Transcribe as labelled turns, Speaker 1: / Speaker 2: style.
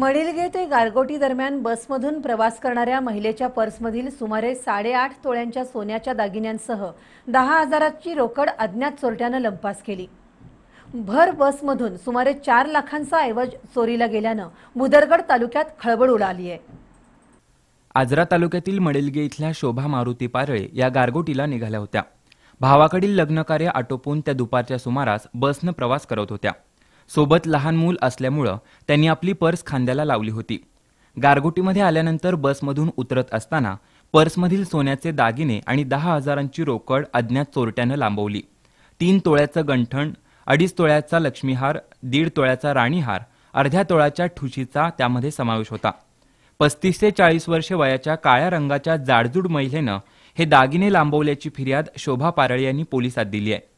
Speaker 1: मडिलगे ते गारगोटी दरम्यान बसमधून प्रवास करणाऱ्या महिलेच्या पर्समधील सुमारे साडेआठ तोळ्यांच्या सोन्याच्या दागिन्यांसह दहा हजाराची रोकड अज्ञात चोरट्यानं लंपास केली भर बसमधून सुमारे चार लाखांचा ऐवज चोरीला गेल्यानं मुदरगड तालुक्यात खळबळ उडाली आहे
Speaker 2: आजरा तालुक्यातील मडिलगे
Speaker 3: इथल्या शोभा मारुती पारळे या गारगोटीला निघाल्या होत्या भावाकडील लग्नकार्य आटोपून त्या दुपारच्या सुमारास बसनं प्रवास करत होत्या सोबत लहान मूल असल्यामुळं त्यांनी आपली पर्स खांद्याला लावली होती गारगोटीमध्ये आल्यानंतर बसमधून उतरत असताना पर्समधील सोन्याचे दागिने आणि दहा हजारांची रोकड अज्ञात चोरट्यानं लांबवली तीन तोळ्याचं गंठण अडीच तोळ्याचा लक्ष्मीहार दीड तोळ्याचा राणीहार अर्ध्या तोळ्याच्या ठुशीचा त्यामध्ये समावेश होता पस्तीस ते चाळीस वर्षे वयाच्या काळ्या रंगाच्या जाडजूड महिलेनं हे दागिने लांबवल्याची फिर्याद शोभा पारळे यांनी पोलिसात दिली आहे